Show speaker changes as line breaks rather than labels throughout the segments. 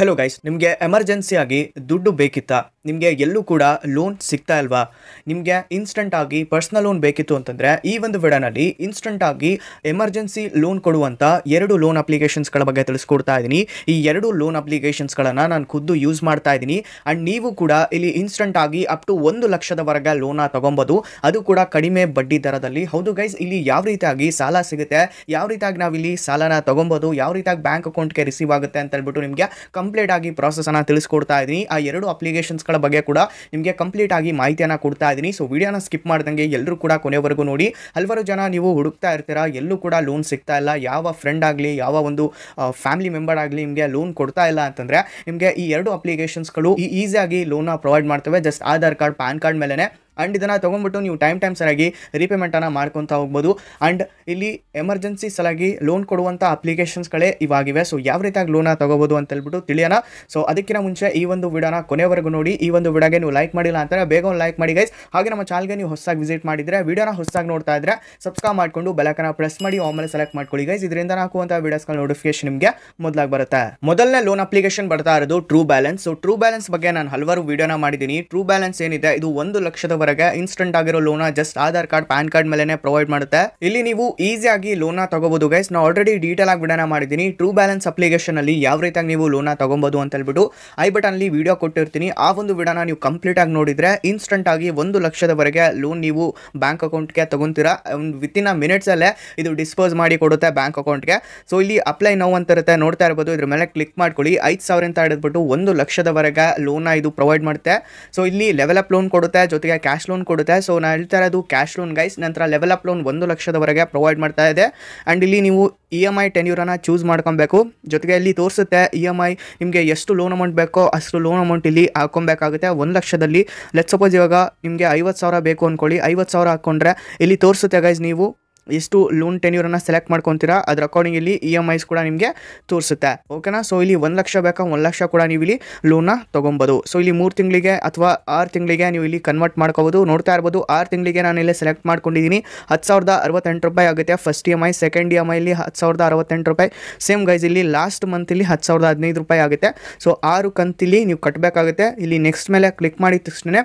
hello guys ನಿಮಗೆ ಎಮರ್ಜೆನ್ಸಿಯಾಗಿ ದುಡ್ಡು ಬೇಕಿತ್ತಾ ನಿಮಗೆ ಎಲ್ಲೂ ಕೂಡ ಲೋನ್ ಸಿಗ್ತಾ ಇಲ್ವಾ ನಿಮಗೆ ಇನ್ಸ್ಟಂಟ್ ಆಗಿ ಪರ್ಸ್ನಲ್ ಲೋನ್ ಬೇಕಿತ್ತು ಅಂತಂದರೆ ಈ ಒಂದು ವಿಡನಲ್ಲಿ ಇನ್ಸ್ಟಂಟ್ ಆಗಿ ಎಮರ್ಜೆನ್ಸಿ ಲೋನ್ ಕೊಡುವಂಥ ಎರಡು ಲೋನ್ ಅಪ್ಲಿಕೇಶನ್ಸ್ಗಳ ಬಗ್ಗೆ ತಿಳಿಸ್ಕೊಡ್ತಾ ಇದ್ದೀನಿ ಈ ಎರಡು ಲೋನ್ ಅಪ್ಲಿಕೇಶನ್ಸ್ಗಳನ್ನು ನಾನು ಖುದ್ದು ಯೂಸ್ ಮಾಡ್ತಾ ಇದ್ದೀನಿ ಆ್ಯಂಡ್ ನೀವು ಕೂಡ ಇಲ್ಲಿ ಇನ್ಸ್ಟಂಟ್ ಆಗಿ ಅಪ್ ಟು ಒಂದು ಲಕ್ಷದವರೆಗೆ ಲೋನ ತೊಗೊಬೋದು ಅದು ಕೂಡ ಕಡಿಮೆ ಬಡ್ಡಿ ದರದಲ್ಲಿ ಹೌದು ಗೈಸ್ ಇಲ್ಲಿ ಯಾವ ರೀತಿಯಾಗಿ ಸಾಲ ಸಿಗುತ್ತೆ ಯಾವ ರೀತಿಯಾಗಿ ನಾವಿಲ್ಲಿ ಸಾಲನ ತೊಗೊಬೋದು ಯಾವ ರೀತಿಯಾಗಿ ಬ್ಯಾಂಕ್ ಅಕೌಂಟ್ಗೆ ರಿಸೀವ್ ಆಗುತ್ತೆ ಅಂತ ಹೇಳ್ಬಿಟ್ಟು ನಿಮಗೆ ಕಂಪ್ಲೀಟ್ ಆಗಿ ಪ್ರಾಸೆಸನ್ನು ತಿಳಿಸ್ಕೊಡ್ತಾ ಇದ್ದೀನಿ ಆ ಎರಡು ಅಪ್ಲಿಕೇಶನ್ಸ್ಗಳ ಬಗ್ಗೆ ಕೂಡ ನಿಮಗೆ ಕಂಪ್ಲೀಟ್ ಆಗಿ ಮಾಹಿತಿಯನ್ನು ಕೊಡ್ತಾ ಇದ್ದೀನಿ ಸೊ ವಿಡಿಯೋನ ಸ್ಕಿಪ್ ಮಾಡ್ದಂಗೆ ಎಲ್ಲರೂ ಕೂಡ ಕೊನೆವರೆಗೂ ನೋಡಿ ಹಲವಾರು ಜನ ನೀವು ಹುಡುಕ್ತಾ ಇರ್ತೀರಾ ಎಲ್ಲೂ ಕೂಡ ಲೋನ್ ಸಿಗ್ತಾ ಇಲ್ಲ ಯಾವ ಫ್ರೆಂಡ್ ಆಗಲಿ ಯಾವ ಒಂದು ಫ್ಯಾಮಿಲಿ ಮೆಂಬರ್ ಆಗಲಿ ನಿಮಗೆ ಲೋನ್ ಕೊಡ್ತಾ ಇಲ್ಲ ಅಂತಂದರೆ ನಿಮಗೆ ಈ ಎರಡು ಅಪ್ಲಿಕೇಶನ್ಸ್ಗಳು ಈಸಿಯಾಗಿ ಲೋನ ಪ್ರೊವೈಡ್ ಮಾಡ್ತವೆ just Aadhaar card PAN card ಮೇಲೇ ಆ್ಯಂಡ್ ಇದನ್ನು ತೊಗೊಂಡ್ಬಿಟ್ಟು ನೀವು ಟೈಮ್ ಟೈಮ್ ಸರಿಯಾಗಿ ರೀಪೇಮೆಂಟನ್ನು ಮಾಡ್ಕೊತ ಹೋಗ್ಬೋದು ಆ್ಯಂಡ್ ಇಲ್ಲಿ ಎಮರ್ಜೆನ್ಸಿ ಸಲಾಗಿ ಲೋನ್ ಕೊಡುವಂಥ ಅಪ್ಲಿಕೇಶನ್ಸ್ಗಳೇ ಇವಾಗಿವೆ ಸೊ ಯಾವ ರೀತಿಯಾಗಿ ಲೋನ ತೊಗೋಬೋದು ಅಂತ ಹೇಳ್ಬಿಟ್ಟು ತಿಳಿಯೋಣ ಸೊ ಅದಕ್ಕಿಂತ ಮುಂಚೆ ಈ ಒಂದು ವಿಡೋನ ಕೊನೆವರೆಗೂ ನೋಡಿ ಈ ಒಂದು ವಿಡಿಯೋಗೆ ನೀವು ಲೈಕ್ ಮಾಡಿಲ್ಲ ಅಂತಂದರೆ ಬೇಗ ಒಂದು ಲೈಕ್ ಮಾಡಿ ಗೈಸ್ ಹಾಗೆ ನಮ್ಮ ಚಾನಲ್ಗೆ ನೀವು ಹೊಸದಾಗಿ ವಿಸಿಟ್ ಮಾಡಿದರೆ ವಿಡಿಯೋನ ಹೊಸದಾಗಿ ನೋಡ್ತಾ ಇದ್ದರೆ ಸಬ್ಸ್ಕ್ರೈಬ್ ಮಾಡಿಕೊಂಡು ಬೆಲಕನ ಪ್ರೆಸ್ ಮಾಡಿ ಆಮೇಲೆ ಸೆಲೆಕ್ಟ್ ಮಾಡ್ಕೊಳ್ಳಿ ಗೈಸ್ ಇದರಿಂದ ಹಾಕುವಂಥ ವಿಡಿಯೋಸ್ಗಳ ನೋಟಿಫಿಕೇಶನ್ ನಿಮಗೆ ಮೊದಲಾಗಿ ಬರುತ್ತೆ ಮೊದಲನೇ ಲೋನ್ ಅಪ್ಲಿಕೇಶನ್ ಬರ್ತಾ ಇರೋದು True Balance so True Balance ಬಗ್ಗೆ ನಾನು ಹಲವಾರು ವಿಡಿಯೋನ ಮಾಡಿದ್ದೀನಿ ಟ್ರೂ ಬ್ಯಾಲೆನ್ಸ್ ಏನಿದೆ ಇದು ಒಂದು ಲಕ್ಷದ ಬರೋಕೆ ಇನ್ಸ್ಟೆಂಟ್ ಆಗಿರೋ ಲೋನ just Aadhaar card PAN card ಮೇಲೆ ಪ್ರೊವೈಡ್ ಮಾಡುತ್ತೆ ಇಲ್ಲಿ ನೀವು ಈಸಿಯಾಗಿ ಲೋನ ತಗೋಬಹುದು ಗೈಸ್ ನಾವು ಆಲ್ರೆಡಿ ಡೀಟೇಲ್ ಆಗಿ ವಿಡಿಯೋನ ಮಾಡಿದ್ದೀನಿ ಟ್ರೂ ಬ್ಯಾಲೆನ್ಸ್ ಅಪ್ಲಿಕೇಶನ್ ಅಲ್ಲಿ ಯಾವ ರೀತಿಯಾಗಿ ನೀವು ಲೋನ ತಗೊಬಹುದು ಅಂತ ಹೇಳ್ಬಿಟ್ಟು ಐ ಬಟನ್ ಅಲ್ಲಿ ವಿಡಿಯೋ ಕೊಟ್ಟಿರ್ತೀನಿ ಆ ಒಂದು ವಿಡನ ನೀವು ಕಂಪ್ಲೀಟ್ ಆಗಿ ನೋಡಿದ್ರೆ ಇನ್ಸ್ಟೆಂಟ್ ಆಗಿ ಒಂದು ಲಕ್ಷದವರೆಗೆ ಲೋನ್ ನೀವು ಬ್ಯಾಂಕ್ ಅಕೌಂಟ್ಗೆ ತಗೊಂತೀರಾ ವಿತ್ ಇನ್ ಅ ಮಿನಿಟ್ಸ್ ಅಲ್ಲೇ ಇದು ಡಿಸ್ಪೋಸ್ ಮಾಡಿ ಕೊಡುತ್ತೆ ಬ್ಯಾಂಕ್ ಅಕೌಂಟ್ಗೆ ಸೊ ಇಲ್ಲಿ ಅಪ್ಲೈ ನೋವು ಅಂತ ಇರುತ್ತೆ ನೋಡ್ತಾ ಇರಬಹುದು ಇದ್ರ ಮೇಲೆ ಕ್ಲಿಕ್ ಮಾಡ್ಕೊಳ್ಳಿ ಐದು ಸಾವಿರ ಅಂತ ಹಿಡಿದ್ಬಿಟ್ಟು ಒಂದು ಲಕ್ಷದವರೆಗೆ ಲೋನ್ ಇದು ಪ್ರೊವೈಡ್ ಮಾಡುತ್ತೆ ಸೊ ಇಲ್ಲಿ ಲೆವೆಲ್ ಅಪ್ ಲೋನ್ ಕೊಡುತ್ತೆ ಜೊತೆಗೆ ಕ್ಯಾಶ್ ಲೋನ್ ಕೊಡುತ್ತೆ ಸೊ ನಾನು ಹೇಳ್ತಾ ಇರೋದು ಕ್ಯಾಶ್ ಲೋನ್ ಗೈಸ್ ನಂತರ ಲೆವೆಲ್ ಅಪ್ ಲೋನ್ ಒಂದು ಲಕ್ಷದವರೆಗೆ ಪ್ರೊವೈಡ್ ಮಾಡ್ತಾ ಇದೆ ಆ್ಯಂಡ್ ಇಲ್ಲಿ ನೀವು ಇ ಎಮ್ ಐ ಟೆನ್ಯೂರನ್ನು ಚೂಸ್ ಮಾಡ್ಕೊಬೇಕು ಜೊತೆಗೆ ಇಲ್ಲಿ ತೋರಿಸುತ್ತೆ ಇ e ಎಮ್ ಐ ನಿಮಗೆ ಎಷ್ಟು ಲೋನ್ ಅಮೌಂಟ್ ಬೇಕೋ ಅಷ್ಟು ಲೋನ್ ಅಮೌಂಟ್ ಇಲ್ಲಿ ಹಾಕೊಬೇಕಾಗುತ್ತೆ ಒಂದು ಲಕ್ಷದಲ್ಲಿ ಲೆಟ್ ಸಪೋಸ್ ಇವಾಗ ನಿಮಗೆ ಐವತ್ತು ಸಾವಿರ ಬೇಕು ಅಂದ್ಕೊಳ್ಳಿ ಐವತ್ತು ಸಾವಿರ ಹಾಕ್ಕೊಂಡ್ರೆ ಇಲ್ಲಿ ತೋರಿಸುತ್ತೆ ಗೈಸ್ ನೀವು ಎಷ್ಟು ಲೋನ್ ಟೆನ್ಯೂರನ್ನು ಸೆಲೆಕ್ಟ್ ಮಾಡ್ಕೊತೀರಾ ಅದ್ರ ಅಕಾರ್ಡಿಂಗ್ ಇಲ್ಲಿ ಇ ಎಮ್ ಐಸ್ ಕೂಡ ನಿಮಗೆ ತೋರಿಸುತ್ತೆ ಓಕೆನಾ ಸೊ ಇಲ್ಲಿ ಒಂದು ಲಕ್ಷ ಬೇಕಾ ಒಂದು ಲಕ್ಷ ಕೂಡ ನೀವು ಇಲ್ಲಿ ಲೋನ್ನ ತೊಗೊಬೋದು ಸೊ ಇಲ್ಲಿ ಮೂರು ತಿಂಗಳಿಗೆ ಅಥವಾ ಆರು ತಿಂಗಳಿಗೆ ನೀವು ಇಲ್ಲಿ ಕನ್ವರ್ಟ್ ಮಾಡ್ಕೋಬೋದು ನೋಡ್ತಾ ಇರ್ಬೋದು ಆರು ತಿಂಗಳಿಗೆ ನಾನು ಇಲ್ಲಿ ಸೆಲೆಕ್ಟ್ ಮಾಡ್ಕೊಂಡಿದ್ದೀನಿ ಹತ್ತು ಸಾವಿರದ ಅರವತ್ತೆಂಟು ರೂಪಾಯಿ ಆಗುತ್ತೆ first E M I second E M ಐಲಿ ಹತ್ತು ಸಾವಿರದ ಅರವತ್ತೆಂಟು ರೂಪಾಯಿ ಸೇಮ್ ಗೈಸ್ ಇಲ್ಲಿ ಲಾಸ್ಟ್ ಇಲ್ಲಿ ಹತ್ತು ಸಾವಿರದ ಹದಿನೈದು ರೂಪಾಯಿ ಆಗುತ್ತೆ ಸೊ ಆರು ಕಂತಿಲಿ ನೀವು ಕಟ್ಟಬೇಕಾಗುತ್ತೆ ಇಲ್ಲಿ ನೆಕ್ಸ್ಟ್ ಮೇಲೆ ಕ್ಲಿಕ್ ಮಾಡಿದ ತಕ್ಷಣ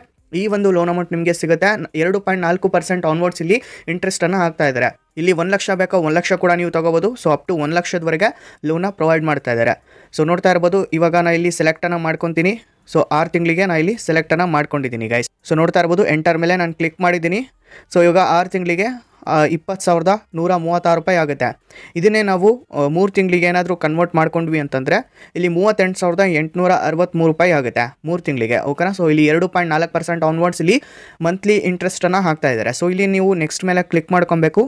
ಈ ಒಂದು ಲೋನ್ ಅಮೌಂಟ್ ನಿಮಗೆ ಸಿಗುತ್ತೆ ಎರಡು ಪಾಯಿಂಟ್ ನಾಲ್ಕು ಪರ್ಸೆಂಟ್ ಆನ್ವರ್ಡ್ಸ್ ಇಲ್ಲಿ ಇಂಟ್ರೆಸ್ಟನ್ನು ಹಾಕ್ತಾ ಇದ್ದಾರೆ ಇಲ್ಲಿ ಒಂದು ಲಕ್ಷ ಬೇಕಾ ಒಂದು ಲಕ್ಷ ಕೂಡ ನೀವು ತೊಗೋಬೋದು ಸೊ ಅಪ್ ಟು ಒಂದು ಲಕ್ಷದವರೆಗೆ ಲೋನ ಪ್ರೊವೈಡ್ ಮಾಡ್ತಾ ಇದ್ದಾರೆ ಸೊ ನೋಡ್ತಾ ಇರ್ಬೋದು ಇವಾಗ ನಾನು ಇಲ್ಲಿ ಸೆಲೆಕ್ಟನ್ನು ಮಾಡ್ಕೊತೀನಿ ಸೊ ಆರು ತಿಂಗಳಿಗೆ ನಾನು ಇಲ್ಲಿ ಸೆಲೆಕ್ಟನ್ನು ಮಾಡ್ಕೊಂಡಿದ್ದೀನಿ ಗೈಸ್ ಸೊ ನೋಡ್ತಾ ಇರ್ಬೋದು ಎಂಟರ್ ಮೇಲೆ ನಾನು ಕ್ಲಿಕ್ ಮಾಡಿದ್ದೀನಿ ಸೊ ಇವಾಗ ಆರು ತಿಂಗಳಿಗೆ ಇಪ್ಪತ್ತು ಸಾವಿರದ ನೂರ ಮೂವತ್ತಾರು ರೂಪಾಯಿ ಆಗುತ್ತೆ ಇದನ್ನೇ ನಾವು ಮೂರು ತಿಂಗಳಿಗೆ ಏನಾದರೂ ಕನ್ವರ್ಟ್ ಮಾಡ್ಕೊಂಡ್ವಿ ಅಂತಂದರೆ ಇಲ್ಲಿ ಮೂವತ್ತೆಂಟು ಸಾವಿರದ ಎಂಟುನೂರ ಅರವತ್ತ್ಮೂರು ರೂಪಾಯಿ ಆಗುತ್ತೆ ಮೂರು ತಿಂಗಳಿಗೆ ಓಕೆನಾ ಸೊ ಇಲ್ಲಿ ಎರಡು ಪಾಯಿಂಟ್ ನಾಲ್ಕು ಪರ್ಸೆಂಟ್ ಆನ್ವರ್ಡ್ಸ್ ಇಲ್ಲಿ ಮಂತ್ಲಿ ಇಂಟ್ರೆಸ್ಟನ್ನು ಹಾಕ್ತಾ ಇದ್ದಾರೆ ಸೊ ಇಲ್ಲಿ ನೀವು ನೆಕ್ಸ್ಟ್ ಮೇಲೆ ಕ್ಲಿಕ್ ಮಾಡ್ಕೊಬೇಕು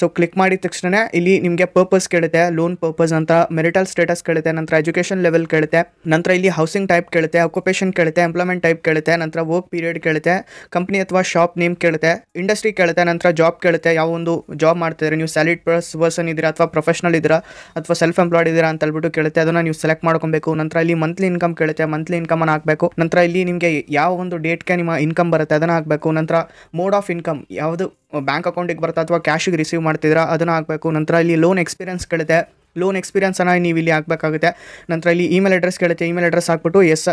ಸೊ ಕ್ಲಿಕ್ ಮಾಡಿದ ತಕ್ಷಣ ಇಲ್ಲಿ ನಿಮಗೆ ಪರ್ಪಸ್ ಕೇಳುತ್ತೆ ಲೋನ್ ಪರ್ಪಸ್ ಅಂತ ಮೆರಿಟಲ್ ಸ್ಟೇಟಸ್ ಕೇಳುತ್ತೆ ನಂತರ ಎಜುಕೇಷನ್ ಲೆವೆಲ್ ಕೇಳುತ್ತೆ ನಂತರ ಇಲ್ಲಿ ಹೌಸಿಂಗ್ ಟೈಪ್ ಕೇಳುತ್ತೆ ಆಕ್ಯುಪೇಷನ್ ಕೇಳುತ್ತೆ ಎಂಪ್ಲಾಯ್ಮೆಂಟ್ ಟೈಪ್ ಕೇಳುತ್ತೆ ನಂತರ ವರ್ಕ್ ಪೀರಿಯಡ್ ಕೇಳುತ್ತೆ ಕಂಪ್ನಿ ಅಥವಾ ಶಾಪ್ ನೇಮ್ ಕೇಳುತ್ತೆ ಇಂಡಸ್ಟ್ರಿ ಕೇಳುತ್ತೆ ನಂತರ ಜಾಬ್ ಕೇಳುತ್ತೆ ಯಾವ ಒಂದು ಜಾಬ್ ಮಾಡ್ತಿದ್ರೆ ನೀವು ಸ್ಯಾಲಿಡ್ ಪರ್ಸ್ ಪರ್ಸನ್ ಇದ್ದೀರಾ ಅಥವಾ ಪ್ರೊಫೆಷನಲ್ ಇದ್ದೀರಾ ಅಥವಾ ಸೆಲ್ಫ್ ಎಂಪ್ಲಾಯ್ಡ್ ಇದ್ದೀರಾ ಅಂತ ಹೇಳ್ಬಿಟ್ಟು ಕೇಳುತ್ತೆ ಅದನ್ನು ನೀವು ಸೆಲೆಕ್ಟ್ ಮಾಡ್ಕೊಬೇಕು ನಂತರ ಇಲ್ಲಿ ಮಂತ್ಲಿ ಇನ್ಕಮ್ ಕೇಳುತ್ತೆ ಮಂತ್ಲಿ ಅನ್ನು ಹಾಕಬೇಕು ನಂತರ ಇಲ್ಲಿ ನಿಮಗೆ ಯಾವ ಒಂದು ಡೇಟ್ಗೆ ನಿಮ್ಮ ಇನ್ಕಮ್ ಬರುತ್ತೆ ಅದನ್ನು ಹಾಕಬೇಕು ನಂತರ ಮೋಡ್ ಆಫ್ ಇನ್ಕಮ್ ಯಾವುದು ಬ್ಯಾಂಕ್ ಅಕೌಂಟಿಗೆ ಬರುತ್ತೆ ಅಥವಾ ಕ್ಯಾಶಿಗೆ ರಿಸೀವ್ ಮಾಡ್ತೀರಾ ಅದನ್ನು ಹಾಕಬೇಕು ನಂತರ ಇಲ್ಲಿ ಲೋನ್ ಎಕ್ಸ್ಪೀರಿಯನ್ಸ್ ಕೇಳುತ್ತೆ ಲೋನ್ ಎಕ್ಸ್ಪೀರಿಯನ್ಸ್ ಅನ್ನ ನೀವು ಇಲ್ಲಿ ಹಾಕಬೇಕಾಗುತ್ತೆ ನಂತರ ಇಲ್ಲಿ ಇಮೇಲ್ ಅಡ್ರೆಸ್ ಕೇಳುತ್ತೆ ಇಮೇಲ್ ಅಡ್ರೆಸ್ ಹಾಕ್ಬಿಟ್ಟು ಎಸ್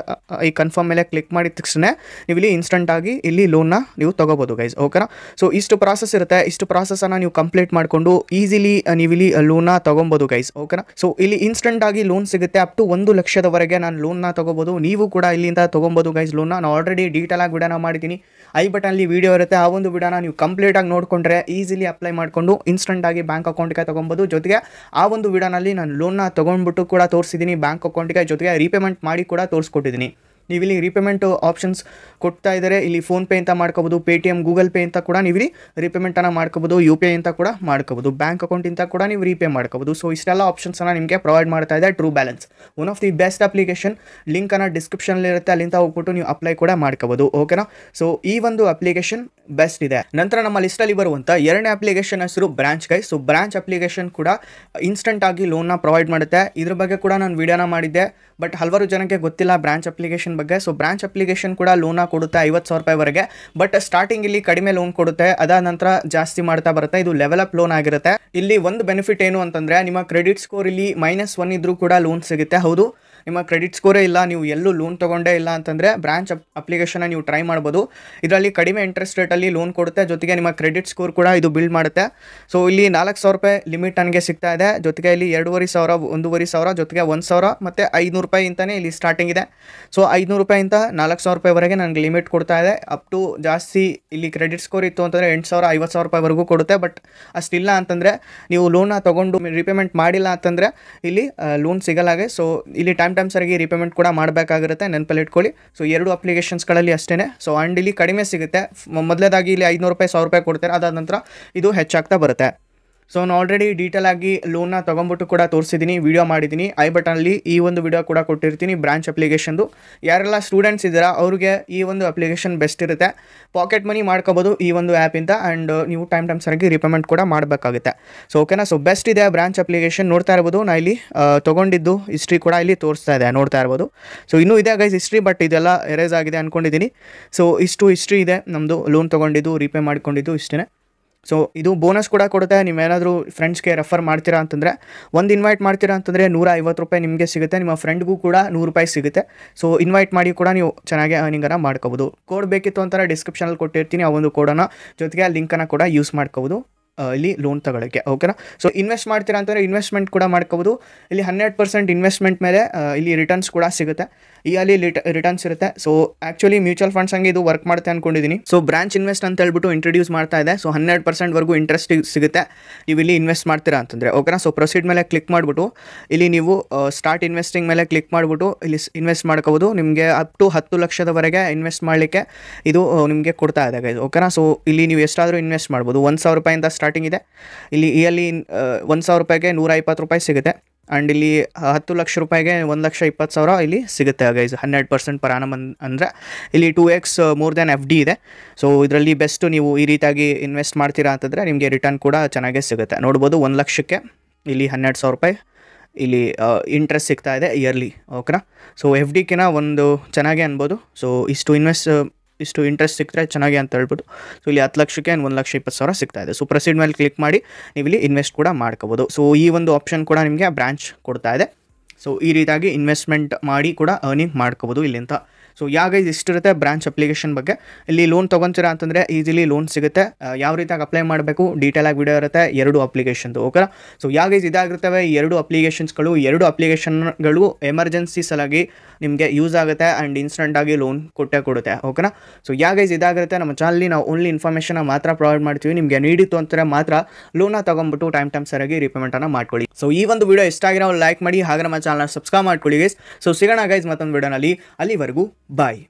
ಈ ಕನ್ಫರ್ಮ್ ಮೇಲೆ ಕ್ಲಿಕ್ ಮಾಡಿದ ತಕ್ಷಣ ನೀವು ಇಲ್ಲಿ ಇನ್ಸ್ಟಂಟಾಗಿ ಇಲ್ಲಿ ಲೋನ್ನ ನೀವು ತೊಗೋಬೋದು ಗೈಸ್ ಓಕೆನಾ ಸೊ ಇಷ್ಟು ಪ್ರಾಸೆಸ್ ಇರುತ್ತೆ ಇಷ್ಟು ಪ್ರಾಸೆಸನ್ನು ನೀವು ಕಂಪ್ಲೀಟ್ ಮಾಡಿಕೊಂಡು ಈಸಿಲಿ ನೀವು ಇಲ್ಲಿ ಲೋನ್ನ ತೊಗೊಬೋದು ಗೈಸ್ ಓಕೆನಾ ಸೊ ಇಲ್ಲಿ ಇನ್ಸ್ಟಂಟ್ ಆಗಿ ಲೋನ್ ಸಿಗುತ್ತೆ ಅಪ್ ಟು ಒಂದು ಲಕ್ಷದವರೆಗೆ ನಾನು ಲೋನ್ನ ತೊಗೋಬೋದು ನೀವು ಕೂಡ ಇಲ್ಲಿಂದ ತೊಗೊಬೋದು ಗೈಸ್ ಲೋನ್ನ ನಾನು ಆಲ್ರೆಡಿ ಡೀಟೇಲ್ ಆಗಿ ವಿಡಿಯೋನ ಮಾಡಿದ್ದೀನಿ ಐ ಬಟನ್ ಅಲ್ಲಿ ವಿಡಿಯೋ ಇರುತ್ತೆ ಆ ಒಂದು ವಿಡಿಯೋನ ನೀವು ಕಂಪ್ಲೀಟಾಗಿ ನೋಡಿಕೊಂಡ್ರೆ ಈಸಿಲಿ ಅಪ್ಲೈ ಮಾಡಿಕೊಂಡು ಇನ್ಸ್ಟಂಟಾಗಿ ಬ್ಯಾಂಕ್ ಅಕೌಂಟ್ಗೆ ತಗೊಬೋದು ಜೊತೆಗೆ ಆ ಒಂದು ವಿಡಿಯೋನ ಅಲ್ಲಿ ನಾನು ಲೋನ್ನ ತೊಗೊಂಡ್ಬಿಟ್ಟು ಕೂಡ ತೋರಿಸಿದ್ದೀನಿ ಬ್ಯಾಂಕ್ ಅಕೌಂಟ್ಗೆ ಜೊತೆಗೆ ರೀಪೇಮೆಂಟ್ ಮಾಡಿ ಕೂಡ ತೋರಿಸ್ಕೊಟ್ಟಿದ್ದೀನಿ ನೀವು ಇಲ್ಲಿ ರೀಪೇಮೆಂಟ್ ಆಪ್ಷನ್ಸ್ ಕೊಡ್ತಾ ಇದ್ದಾರೆ ಇಲ್ಲಿ ಫೋನ್ ಪೇ ಅಂತ ಮಾಡ್ಕೋಬೋದು ಪೇ ಗೂಗಲ್ ಪೇ ಅಂತ ಕೂಡ ನೀವು ಇಲ್ಲಿ ರೀಪೇಮೆಂಟನ್ನು ಮಾಡ್ಕೋಬೋದು ಯು ಪಿ ಐ ಅಂತ ಕೂಡ ಮಾಡ್ಕೋಬೋದು ಬ್ಯಾಂಕ್ ಅಕೌಂಟ್ ಅಕೌಂಟಿಂದ ಕೂಡ ನೀವು ರೀಪೇ ಮಾಡ್ಕೋಬೋದು ಸೊ ಇಷ್ಟೆಲ್ಲ ಆಪ್ಷನ್ಸ್ ಅನ್ನ ನಿಮಗೆ ಪ್ರೊವೈಡ್ ಮಾಡ್ತಾ ಇದೆ True Balance one of the best application link ಲಿಂಕನ್ನು ಇರುತ್ತೆ ಅಲ್ಲಿಂದ ಹೋಗ್ಬಿಟ್ಟು ನೀವು ಅಪ್ಲೈ ಕೂಡ ಮಾಡ್ಕೋಬೋದು ಓಕೆನಾ ಸೊ ಈ ಒಂದು ಅಪ್ಲಿಕೇಶನ್ ಬೆಸ್ಟ್ ಇದೆ ನಂತರ ನಮ್ಮ ಅಲ್ಲಿ ಬರುವಂಥ ಎರಡನೇ ಅಪ್ಲಿಕೇಶನ್ ಹೆಸರು Branch guy so Branch application ಕೂಡ ಇನ್ಸ್ಟೆಂಟ್ ಆಗಿ ನ ಪ್ರೊವೈಡ್ ಮಾಡುತ್ತೆ ಇದ್ರ ಬಗ್ಗೆ ಕೂಡ ನಾನು ವಿಡಿಯೋನ ಮಾಡಿದ್ದೆ ಬಟ್ ಹಲವಾರು ಜನಕ್ಕೆ ಗೊತ್ತಿಲ್ಲ ಬ್ರಾಂಚ್ ಅಪ್ಲಿಕೇಶನ್ ಬಗ್ಗೆ ಸೊ ಬ್ರಾಂಚ್ ಅಪ್ಲಿಕೇಶನ್ ಕೂಡ ಲೋನ್ ಕೊಡುತ್ತೆ ಐವತ್ತು ಸಾವಿರ ರೂಪಾಯಿವರೆಗೆ ಬಟ್ ಸ್ಟಾರ್ಟಿಂಗ್ ಇಲ್ಲಿ ಕಡಿಮೆ ಲೋನ್ ಕೊಡುತ್ತೆ ಅದಾದ ನಂತರ ಜಾಸ್ತಿ ಮಾಡ್ತಾ ಬರುತ್ತೆ ಇದು ಲೆವೆಲ್ ಅಪ್ ಲೋನ್ ಆಗಿರುತ್ತೆ ಇಲ್ಲಿ ಒಂದು ಬೆನಿಫಿಟ್ ಏನು ಅಂತಂದರೆ ನಿಮ್ಮ ಕ್ರೆಡಿಟ್ ಸ್ಕೋರ್ ಇಲ್ಲಿ ಮೈನಸ್ ಒನ್ ಇದ್ರೂ ಕೂಡ ಲೋನ್ ಸಿಗುತ್ತೆ ಹೌದು ನಿಮ್ಮ ಕ್ರೆಡಿಟ್ ಸ್ಕೋರೇ ಇಲ್ಲ ನೀವು ಎಲ್ಲೂ ಲೋನ್ ತೊಗೊಂಡೇ ಇಲ್ಲ ಅಂತಂದರೆ ಬ್ರಾಂಚ್ ಅಪ್ ಅಪ್ಲಿಕೇಶನ್ನ ನೀವು ಟ್ರೈ ಮಾಡ್ಬೋದು ಇದರಲ್ಲಿ ಕಡಿಮೆ ಇಂಟ್ರೆಸ್ಟ್ ರೇಟಲ್ಲಿ ಲೋನ್ ಕೊಡುತ್ತೆ ಜೊತೆಗೆ ನಿಮ್ಮ ಕ್ರೆಡಿಟ್ ಸ್ಕೋರ್ ಕೂಡ ಇದು ಬಿಲ್ಡ್ ಮಾಡುತ್ತೆ ಸೊ ಇಲ್ಲಿ ನಾಲ್ಕು ಸಾವಿರ ರೂಪಾಯಿ ಲಿಮಿಟ್ ನನಗೆ ಸಿಗ್ತಾ ಇದೆ ಜೊತೆಗೆ ಇಲ್ಲಿ ಎರಡೂವರೆ ಸಾವಿರ ಒಂದೂವರೆ ಸಾವಿರ ಜೊತೆಗೆ ಒಂದು ಸಾವಿರ ಮತ್ತು ಐನೂರು ರೂಪಾಯಿ ಅಂತಲೇ ಇಲ್ಲಿ ಸ್ಟಾರ್ಟಿಂಗ್ ಇದೆ ಸೊ ಐನೂರು ರೂಪಾಯಿಂದ ನಾಲ್ಕು ಸಾವಿರ ರೂಪಾಯಿವರೆಗೆ ನನಗೆ ಲಿಮಿಟ್ ಕೊಡ್ತಾ ಇದೆ ಅಪ್ ಟು ಜಾಸ್ತಿ ಇಲ್ಲಿ ಕ್ರೆಡಿಟ್ ಸ್ಕೋರ್ ಇತ್ತು ಅಂತಂದರೆ ಎಂಟು ಸಾವಿರ ಐವತ್ತು ಸಾವಿರ ರೂಪಾಯಿವರೆಗೂ ಕೊಡುತ್ತೆ ಬಟ್ ಅಷ್ಟಿಲ್ಲ ಅಂತಂದರೆ ನೀವು ಲೋನ್ನ ತೊಗೊಂಡು ರಿಪೇಮೆಂಟ್ ಮಾಡಿಲ್ಲ ಅಂತಂದರೆ ಇಲ್ಲಿ ಲೋನ್ ಸಿಗಲಾಗೆ ಸೊ ಇಲ್ಲಿ ಟೈಮ್ ಟೈಮ್ ಟೈಮ್ ಸರಿಗೆ ರೀಪೇಮೆಂಟ್ ಕೂಡ ಮಾಡಬೇಕಾಗಿರುತ್ತೆ ನೆನಪಲ್ಲಿ ಇಟ್ಕೊಳ್ಳಿ ಸೊ ಎರಡು ಅಪ್ಲಿಕೇಶನ್ಸ್ಗಳಲ್ಲಿ ಅಷ್ಟೇ ಸೊ ಆ್ಯಂಡ್ ಇಲ್ಲಿ ಕಡಿಮೆ ಸಿಗುತ್ತೆ ಮೊದಲೇದಾಗಿ ಇಲ್ಲಿ ಐನೂರು ರೂಪಾಯಿ ಸಾವಿರ ರೂಪಾಯಿ ಕೊಡ್ತಾರೆ ಅದಾದ ನಂತರ ಇದು ಹೆಚ್ಚಾಗ್ತಾ ಬರುತ್ತೆ ಸೊ ನಾನು ಆಲ್ರೆಡಿ ಡೀಟೇಲ್ ಆಗಿ ಲೋನ್ನ ತೊಗೊಂಬಿಟ್ಟು ಕೂಡ ತೋರಿಸಿದ್ದೀನಿ ವೀಡಿಯೋ ಮಾಡಿದ್ದೀನಿ ಐ ಬಟನಲ್ಲಿ ಈ ಒಂದು ವಿಡಿಯೋ ಕೂಡ ಕೊಟ್ಟಿರ್ತೀನಿ ಬ್ರಾಂಚ್ ಅಪ್ಲಿಕೇಶನ್ದು ಯಾರೆಲ್ಲ ಸ್ಟೂಡೆಂಟ್ಸ್ ಇದ್ದೀರಾ ಅವ್ರಿಗೆ ಈ ಒಂದು ಅಪ್ಲಿಕೇಶನ್ ಬೆಸ್ಟ್ ಇರುತ್ತೆ ಪಾಕೆಟ್ ಮನಿ ಮಾಡ್ಕೋಬೋದು ಈ ಒಂದು ಆ್ಯಪಿಂದ ಆ್ಯಂಡ್ ನೀವು ಟೈಮ್ ಟೈಮ್ ಸರಿಯಾಗಿ ರಿಪೇಮೆಂಟ್ ಕೂಡ ಮಾಡಬೇಕಾಗುತ್ತೆ ಸೊ ಓಕೆನಾ ಸೊ ಬೆಸ್ಟ್ ಇದೆ ಬ್ರಾಂಚ್ ಅಪ್ಲಿಕೇಶನ್ ನೋಡ್ತಾ ಇರ್ಬೋದು ನಾ ಇಲ್ಲಿ ತೊಗೊಂಡಿದ್ದು ಹಿಸ್ಟ್ರಿ ಕೂಡ ಇಲ್ಲಿ ತೋರಿಸ್ತಾ ಇದೆ ನೋಡ್ತಾ ಇರ್ಬೋದು ಸೊ ಇನ್ನೂ ಇದೆ ಗೈಸ್ ಹಿಸ್ಟ್ರಿ ಬಟ್ ಇದೆಲ್ಲ ಎರೇಸ್ ಆಗಿದೆ ಅಂದ್ಕೊಂಡಿದ್ದೀನಿ ಸೊ ಇಷ್ಟು ಹಿಸ್ಟ್ರಿ ಇದೆ ನಮ್ಮದು ಲೋನ್ ತೊಗೊಂಡಿದ್ದು ರೀಪೇ ಮಾಡ್ಕೊಂಡಿದ್ದು ಇಷ್ಟೇ ಸೊ ಇದು ಬೋನಸ್ ಕೂಡ ಕೊಡುತ್ತೆ ನೀವೇನಾದರೂ ಫ್ರೆಂಡ್ಸ್ಗೆ ರೆಫರ್ ಮಾಡ್ತೀರಾ ಅಂತಂದರೆ ಒಂದು ಇನ್ವೈಟ್ ಮಾಡ್ತೀರಾ ಅಂತಂದರೆ ನೂರ ಐವತ್ತು ರೂಪಾಯಿ ನಿಮಗೆ ಸಿಗುತ್ತೆ ನಿಮ್ಮ ಫ್ರೆಂಡ್ಗೂ ಕೂಡ ನೂರು ರೂಪಾಯಿ ಸಿಗುತ್ತೆ ಸೊ ಇನ್ವೈಟ್ ಮಾಡಿ ಕೂಡ ನೀವು ಚೆನ್ನಾಗಿ ಅರ್ನಿಂಗನ್ನು ಮಾಡ್ಕೋಬೋದು ಕೋಡ್ ಬೇಕಿತ್ತು ಅಂತಾರೆ ಡಿಸ್ಕ್ರಿಪ್ಷನಲ್ಲಿ ಕೊಟ್ಟಿರ್ತೀನಿ ಆ ಒಂದು ಕೋಡನ್ನು ಜೊತೆಗೆ ಆ ಲಿಂಕನ್ನು ಕೂಡ ಯೂಸ್ ಮಾಡ್ಕೋಬೋದು ಇಲ್ಲಿ ಲೋನ್ ತಗೊಳ್ಳೋಕ್ಕೆ ಓಕೆನಾ ಸೊ ಇನ್ವೆಸ್ಟ್ ಮಾಡ್ತೀರಾ ಅಂತಂದರೆ ಇನ್ವೆಸ್ಟ್ಮೆಂಟ್ ಕೂಡ ಮಾಡ್ಕೋಬೋದು ಇಲ್ಲಿ ಹನ್ನೆರಡು ಪರ್ಸೆಂಟ್ ಇನ್ವೆಸ್ಟ್ಮೆಂಟ್ ಮೇಲೆ ಇಲ್ಲಿ ರಿಟರ್ನ್ಸ್ ಕೂಡ ಸಿಗುತ್ತೆ ಈ ಅಲ್ಲಿ ರಿಟರ್ನ್ಸ್ ಇರುತ್ತೆ ಸೊ ಆ್ಯಕ್ಚುಲಿ ಮ್ಯೂಚುವಲ್ ಫಂಡ್ಸ್ ಹಂಗೆ ಇದು ವರ್ಕ್ ಮಾಡುತ್ತೆ ಅನ್ಕೊಂಡಿದ್ದೀನಿ ಸೊ ಬ್ರಾಂಚ್ ಇನ್ವೆಸ್ಟ್ ಅಂತ ಹೇಳ್ಬಿಟ್ಟು ಇಂಟ್ರೊಡ್ಯೂಸ್ ಮಾಡ್ತಾ ಇದೆ ಸೊ ಹನ್ನೆರಡು ಪರ್ಸೆಂಟ್ವರೆಗೂ ಇಂಟ್ರೆಸ್ಟ್ ಸಿಗುತ್ತೆ ನೀವು ಇಲ್ಲಿ ಇನ್ವೆಸ್ಟ್ ಮಾಡ್ತೀರಾ ಅಂತಂದರೆ ಓಕೆನಾ ಸೊ ಪ್ರೊಸೀಡ್ ಮೇಲೆ ಕ್ಲಿಕ್ ಮಾಡಿಬಿಟ್ಟು ಇಲ್ಲಿ ನೀವು ಸ್ಟಾರ್ಟ್ ಇನ್ವೆಸ್ಟಿಂಗ್ ಮೇಲೆ ಕ್ಲಿಕ್ ಮಾಡಿಬಿಟ್ಟು ಇಲ್ಲಿ ಇನ್ವೆಸ್ಟ್ ಮಾಡ್ಕೋಬೋದು ನಿಮಗೆ ಅಪ್ ಟು ಹತ್ತು ಲಕ್ಷದವರೆಗೆ ಇನ್ವೆಸ್ಟ್ ಮಾಡಲಿಕ್ಕೆ ಇದು ನಿಮಗೆ ಕೊಡ್ತಾ ಇದೆ ಓಕೆನಾ ಸೊ ಇಲ್ಲಿ ನೀವು ಎಷ್ಟಾದರೂ ಇನ್ವೆಸ್ಟ್ ಮಾಡ್ಬೋದು ಒಂದು ಸಾವಿರ ರೂಪಾಯಿಂದ ಸ್ಟಾರ್ಟ್ ಸ್ಟಾರ್ಟಿಂಗ್ ಇದೆ ಇಲ್ಲಿ ಇಯರ್ಲಿ ಒಂದು ಸಾವಿರ ರೂಪಾಯಿಗೆ ನೂರ ಇಪ್ಪತ್ತು ರೂಪಾಯಿ ಸಿಗುತ್ತೆ ಆ್ಯಂಡ್ ಇಲ್ಲಿ ಹತ್ತು ಲಕ್ಷ ರೂಪಾಯಿಗೆ ಒಂದು ಲಕ್ಷ ಇಪ್ಪತ್ತು ಸಾವಿರ ಇಲ್ಲಿ ಸಿಗುತ್ತೆ ಗೈಸ್ ಹನ್ನೆರಡು ಪರ್ಸೆಂಟ್ ಪರ್ ಆನಮ್ ಅಂದರೆ ಇಲ್ಲಿ two X more than F D ಇದೆ ಸೊ ಇದರಲ್ಲಿ ಬೆಸ್ಟ್ ನೀವು ಈ ರೀತಿಯಾಗಿ ಇನ್ವೆಸ್ಟ್ ಮಾಡ್ತೀರಾ ಅಂತಂದರೆ ನಿಮಗೆ ರಿಟರ್ನ್ ಕೂಡ ಚೆನ್ನಾಗೇ ಸಿಗುತ್ತೆ ನೋಡ್ಬೋದು ಒಂದು ಲಕ್ಷಕ್ಕೆ ಇಲ್ಲಿ ಹನ್ನೆರಡು ಸಾವಿರ ರೂಪಾಯಿ ಇಲ್ಲಿ ಇಂಟ್ರೆಸ್ಟ್ ಸಿಗ್ತಾ ಇದೆ ಇಯರ್ಲಿ ಓಕೆನಾ ಸೊ ಎಫ್ ಕಿನ ಒಂದು ಚೆನ್ನಾಗೇ ಅನ್ಬೋದು ಸೊ ಇಷ್ಟು ಇನ್ವೆಸ್ಟ್ ಇಷ್ಟು ಇಂಟ್ರೆಸ್ಟ್ ಸಿಗ್ತಾರೆ ಚೆನ್ನಾಗಿ ಅಂತ ಹೇಳ್ಬೋದು ಸೊ ಇಲ್ಲಿ ಹತ್ತು ಲಕ್ಷಕ್ಕೆ ಆ್ಯಂಡ್ ಒಂದು ಲಕ್ಷ ಇಪ್ಪತ್ತು ಸಾವಿರ ಸಿಗ್ತಾ ಇದೆ ಸೊ ಪ್ರೊಸೀಡ್ ಮೇಲೆ ಕ್ಲಿಕ್ ಮಾಡಿ ನೀವು ಇಲ್ಲಿ ಇನ್ವೆಸ್ಟ್ ಕೂಡ ಮಾಡ್ಕೋಬೋದು ಸೊ ಈ ಒಂದು ಆಪ್ಷನ್ ಕೂಡ ನಿಮಗೆ ಬ್ರಾಂಚ್ ಕೊಡ್ತಾ ಇದೆ ಸೊ ಈ ರೀತಿಯಾಗಿ ಇನ್ವೆಸ್ಟ್ಮೆಂಟ್ ಮಾಡಿ ಕೂಡ ಅರ್ನಿಂಗ್ ಮಾಡ್ಕೋಬೋದು ಇಲ್ಲಿಂದ ಸೊ ಯಾವ ಇದು ಇಷ್ಟಿರುತ್ತೆ ಬ್ರಾಂಚ್ ಅಪ್ಲಿಕೇಶನ್ ಬಗ್ಗೆ ಇಲ್ಲಿ ಲೋನ್ ತೊಗೊತೀರಾ ಅಂತಂದರೆ ಈಸಿಲಿ ಲೋನ್ ಸಿಗುತ್ತೆ ಯಾವ ರೀತಿಯಾಗಿ ಅಪ್ಲೈ ಮಾಡಬೇಕು ಡೀಟೇಲಾಗಿ ವಿಡಿಯೋ ಇರುತ್ತೆ ಎರಡು ಅಪ್ಲಿಕೇಶನ್ದು ಓಕೆ ಸೊ ಯಾವಾಗ ಇದಾಗಿರ್ತವೆ ಎರಡು ಅಪ್ಲಿಕೇಶನ್ಸ್ಗಳು ಎರಡು ಅಪ್ಲಿಕೇಶನ್ಗಳು ಎಮರ್ಜೆನ್ಸಿ ಸಲಾಗಿ ನಿಮಗೆ ಯೂಸ್ ಆಗುತ್ತೆ ಆ್ಯಂಡ್ ಇನ್ಸ್ಟೆಂಟಾಗಿ ಲೋನ್ ಕೊಟ್ಟೆ ಕೊಡುತ್ತೆ ಓಕೆನಾ ಸೊ ಗೈಸ್ ಇದಾಗುತ್ತೆ ನಮ್ಮ ಚಾನಲ್ಲಿ ನಾವು ಓನ್ಲಿ ಇನ್ಫಾರ್ಮೇಷನ್ನ ಮಾತ್ರ ಪ್ರೊವೈಡ್ ಮಾಡ್ತೀವಿ ನಿಮಗೆ ನೀಡಿತ್ತು ಅಂತಾರೆ ಮಾತ್ರ ಲೋನ ತೊಗೊಂಬಿಟ್ಟು ಟೈಮ್ ಟೈಮ್ ಸರಿಯಾಗಿ ರಿಪೇಮೆಂಟನ್ನು ಮಾಡ್ಕೊಳ್ಳಿ ಸೊ ಈ ಒಂದು ವಿಡಿಯೋ ಇಷ್ಟ ಆಗಿರೋ ಲೈಕ್ ಮಾಡಿ ಹಾಗೆ ನಮ್ಮ ಚಾನಲ್ನ ಸಬ್ಸ್ಕ್ರೈಬ್ ಮಾಡ್ಕೊಳ್ಳಿ ಗೈಸ್ ಸೊ ಸಿಗೋಣ ಗೈಸ್ ಮತ್ತೊಂದು ವೀಡಿಯೋನಲ್ಲಿ ಅಲ್ಲಿವರೆಗೂ ಬಾಯ್